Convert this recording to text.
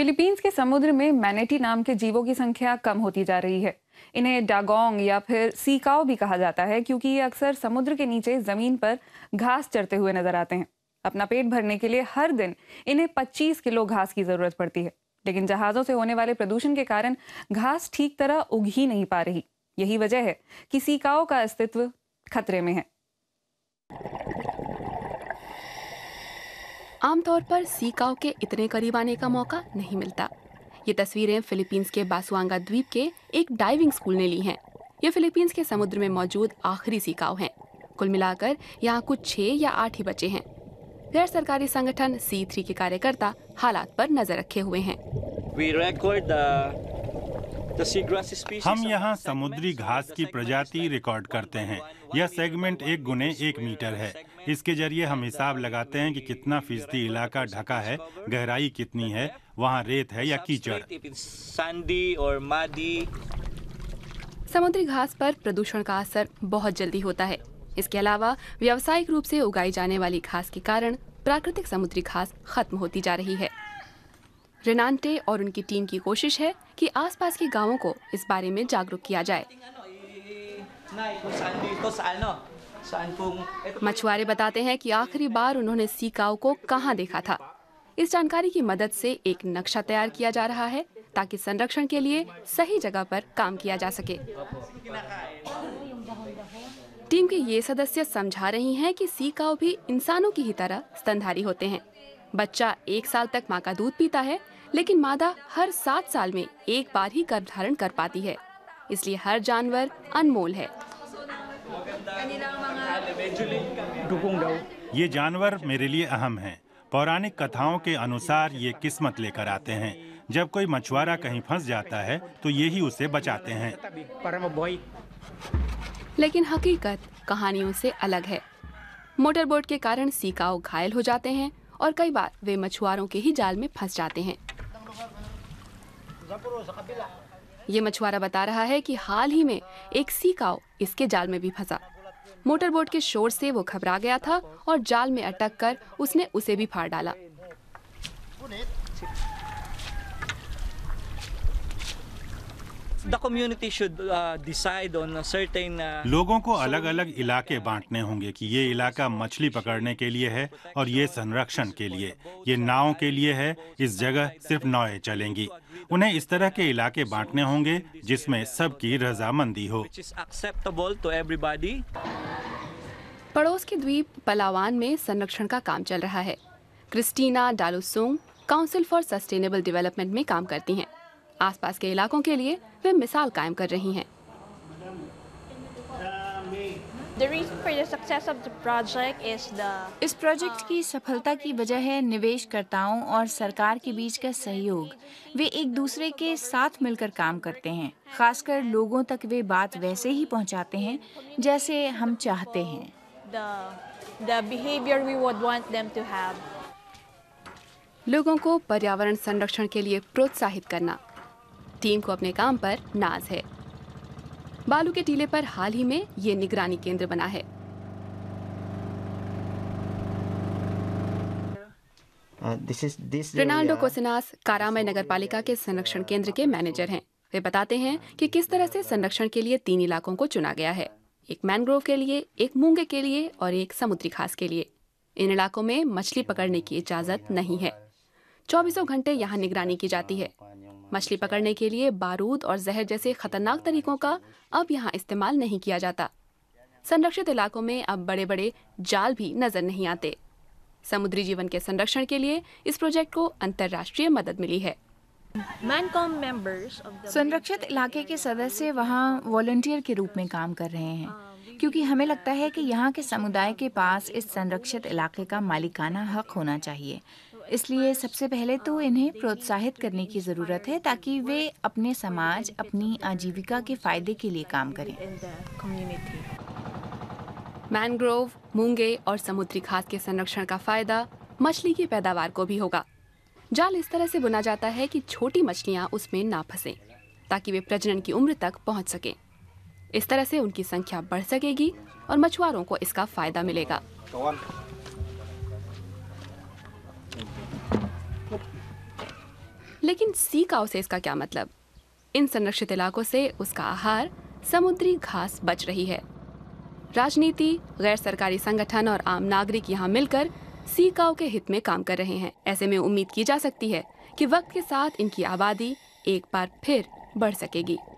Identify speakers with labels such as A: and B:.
A: Philippines के समुद्र में मैनेटी नाम के जीवों की संख्या कम होती जा रही है इन्हें डागोंग या फिर सीकाओ भी कहा जाता है क्योंकि ये अक्सर समुद्र के नीचे जमीन पर घास चरते हुए नजर आते हैं अपना पेट भरने के लिए हर दिन इन्हें 25 किलो घास की जरूरत पड़ती है लेकिन जहाजों से होने वाले प्रदूषण के कारण घास ठीक तरह उग ही नहीं पा रही यही वजह है कि सीकाओ का अस्तित्व खतरे में है आमतौर पर सीकाओ के इतने करीब आने का मौका नहीं मिलता ये तस्वीरें फिलीपींस के बासुआंगा द्वीप के एक डाइविंग स्कूल ने ली हैं ये फिलीपींस के समुद्र में मौजूद आखिरी सीकाव हैं कुल मिलाकर यहाँ कुछ छह या आठ ही बचे हैं गैर सरकारी संगठन सी थ्री के कार्यकर्ता हालात पर नजर रखे हुए हैं
B: हम यहाँ समुद्री घास की प्रजाति रिकॉर्ड करते हैं यह सेगमेंट एक गुने एक मीटर है इसके जरिए हम हिसाब लगाते हैं कि कितना फीसदी इलाका ढका है गहराई कितनी है वहाँ रेत है या कीचड़
A: समुद्री घास पर प्रदूषण का असर बहुत जल्दी होता है इसके अलावा व्यावसायिक रूप से उगाई जाने वाली घास के कारण प्राकृतिक समुद्री घास खत्म होती जा रही है रेनान्टे और उनकी टीम की कोशिश है कि आसपास के गांवों को इस बारे में जागरूक किया जाए मछुआरे बताते हैं कि आखिरी बार उन्होंने सीकाओ को कहां देखा था इस जानकारी की मदद से एक नक्शा तैयार किया जा रहा है ताकि संरक्षण के लिए सही जगह पर काम किया जा सके टीम के ये सदस्य समझा रही हैं कि सीकाओ भी इंसानों की ही तरह स्तनधारी होते हैं बच्चा एक साल तक माँ का दूध पीता है लेकिन मादा हर सात साल में एक बार ही गर्भ धारण कर पाती है इसलिए हर जानवर अनमोल है
B: ये जानवर मेरे लिए अहम है पौराणिक कथाओं के अनुसार ये किस्मत लेकर आते हैं जब कोई मछुआरा कहीं फंस जाता है तो ये ही उसे बचाते हैं लेकिन
A: हकीकत कहानियों से अलग है मोटरबोट के कारण सीकाओ घायल हो जाते हैं और कई बार वे मछुआरों के ही जाल में फंस जाते हैं ये मछुआरा बता रहा है कि हाल ही में एक सी काव इसके जाल में भी फंसा मोटरबोट के शोर से वो घबरा गया था और जाल में अटक कर उसने उसे भी फाड़ डाला
B: the community should uh, decide on a certain uh, लोगों को अलग अलग इलाके बांटने होंगे कि ये इलाका मछली पकड़ने के लिए है और ये संरक्षण के लिए ये नाव के लिए है इस जगह सिर्फ नावें चलेंगी उन्हें इस तरह के इलाके बांटने होंगे जिसमें सबकी रजामंदी हो
A: पड़ोस के द्वीप पलावान में संरक्षण का काम चल रहा है क्रिस्टीना डालोसोंग काउंसिल फॉर सस्टेनेबल डेवलपमेंट में काम करती हैं आसपास के इलाकों के लिए वे मिसाल कायम कर रही हैं इस प्रोजेक्ट की सफलता की वजह है निवेशकर्ताओं और सरकार के बीच का सहयोग वे एक दूसरे के साथ मिलकर काम करते हैं खासकर लोगों तक वे बात वैसे ही पहुंचाते हैं जैसे हम चाहते हैं लोगों को पर्यावरण संरक्षण के लिए प्रोत्साहित करना टीम को अपने काम पर नाज है बालू के टीले पर हाल ही में ये निगरानी केंद्र बना है uh, रोनाल्डो कोसिनास कारामय नगर पालिका के संरक्षण केंद्र के मैनेजर हैं। वे बताते हैं कि किस तरह से संरक्षण के लिए तीन इलाकों को चुना गया है एक मैनग्रोव के लिए एक मूंगे के लिए और एक समुद्री घास के लिए इन इलाकों में मछली पकड़ने की इजाजत नहीं है चौबीसों घंटे यहाँ निगरानी की जाती है मछली पकड़ने के लिए बारूद और जहर जैसे खतरनाक तरीकों का अब यहाँ इस्तेमाल नहीं किया जाता संरक्षित इलाकों में अब बड़े बड़े जाल भी नजर नहीं आते समुद्री जीवन के संरक्षण के लिए इस प्रोजेक्ट को अंतर्राष्ट्रीय मदद मिली है संरक्षित इलाके के सदस्य वहाँ वॉल्टियर के रूप में काम कर रहे हैं क्योंकि हमें लगता है कि यहाँ के समुदाय के पास इस संरक्षित इलाके का मालिकाना हक होना चाहिए इसलिए सबसे पहले तो इन्हें प्रोत्साहित करने की ज़रूरत है ताकि वे अपने समाज अपनी आजीविका के फायदे के लिए काम करें मैनग्रोव मूंगे और समुद्री खाद के संरक्षण का फायदा मछली की पैदावार को भी होगा जाल इस तरह से बुना जाता है कि छोटी मछलियाँ उसमें ना फंसे ताकि वे प्रजनन की उम्र तक पहुँच सकें इस तरह से उनकी संख्या बढ़ सकेगी और मछुआरों को इसका फायदा मिलेगा लेकिन सी काउ से इसका क्या मतलब इन संरक्षित इलाकों से उसका आहार समुद्री घास बच रही है राजनीति गैर सरकारी संगठन और आम नागरिक यहाँ मिलकर सी काउ के हित में काम कर रहे हैं ऐसे में उम्मीद की जा सकती है कि वक्त के साथ इनकी आबादी एक बार
B: फिर बढ़ सकेगी